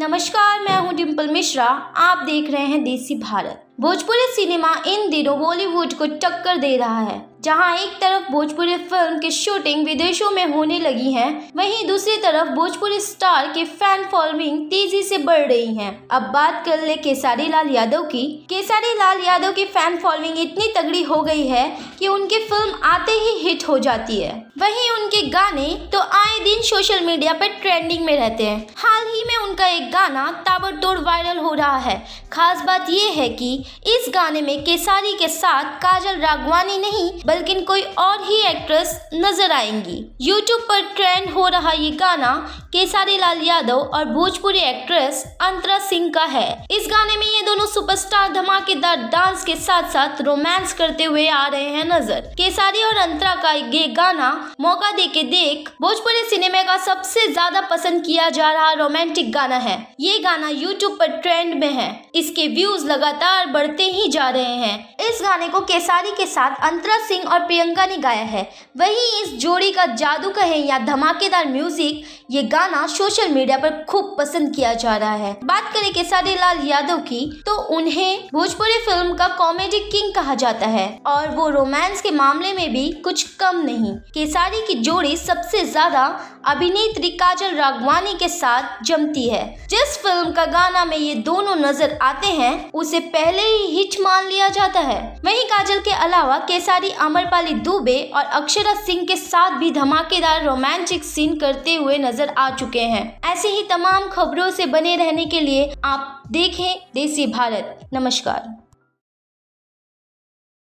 नमस्कार मैं हूं डिम्पल मिश्रा आप देख रहे हैं देसी भारत भोजपुरी सिनेमा इन दिनों बॉलीवुड को टक्कर दे रहा है जहां एक तरफ भोजपुरी फिल्म की शूटिंग विदेशों में होने लगी है वहीं दूसरी तरफ भोजपुरी स्टार के फैन फॉलोइंग तेजी से बढ़ रही है अब बात कर ले केसारी लाल यादव की केसारी लाल यादव की फैन फॉलोइंग इतनी तगड़ी हो गई है कि उनकी फिल्म आते ही हिट हो जाती है वहीं उनके गाने तो आए सोशल मीडिया पर ट्रेंडिंग में रहते हैं हाल ही में उनका एक गाना ताबड़तोड़ वायरल हो रहा है खास बात यह है कि इस गाने में केसारी के साथ काजल रागवानी नहीं बल्कि कोई और ही एक्ट्रेस नजर आएंगी यूट्यूब पर ट्रेंड हो रहा ये गाना केसारी लाल यादव और भोजपुरी एक्ट्रेस अंतरा सिंह का है इस गाने में ये दो सुपरस्टार धमाकेदार डांस के साथ साथ रोमांस करते हुए आ रहे हैं नजर केसारी और अंतरा का ये गाना मौका दे के देख भोजपुरी सिनेमा का सबसे ज्यादा पसंद किया जा रहा रोमांटिक गाना है ये गाना यूट्यूब पर ट्रेंड में है इसके व्यूज लगातार बढ़ते ही जा रहे हैं इस गाने को केसारी के साथ अंतरा सिंह और प्रियंका ने गाया है वही इस जोड़ी का जादू कहे या धमाकेदार म्यूजिक ये गाना सोशल मीडिया पर खूब पसंद किया जा रहा है बात करें केसारी लाल यादव की तो उन्हें भोजपुरी फिल्म का कॉमेडी किंग कहा जाता है और वो रोमांस के मामले में भी कुछ कम नहीं केसारी की जोड़ी सबसे ज्यादा अभिनेत्री काजल रागवानी के साथ जमती है जिस फिल्म का गाना में ये दोनों नजर आते हैं उसे पहले ही हिट मान लिया जाता है वहीं काजल के अलावा केसारी अमरपाली दुबे और अक्षरा सिंह के साथ भी धमाकेदार रोमांटिक सीन करते हुए नजर आ चुके हैं ऐसी ही तमाम खबरों से बने रहने के लिए आप देखें देसी भारत नमस्कार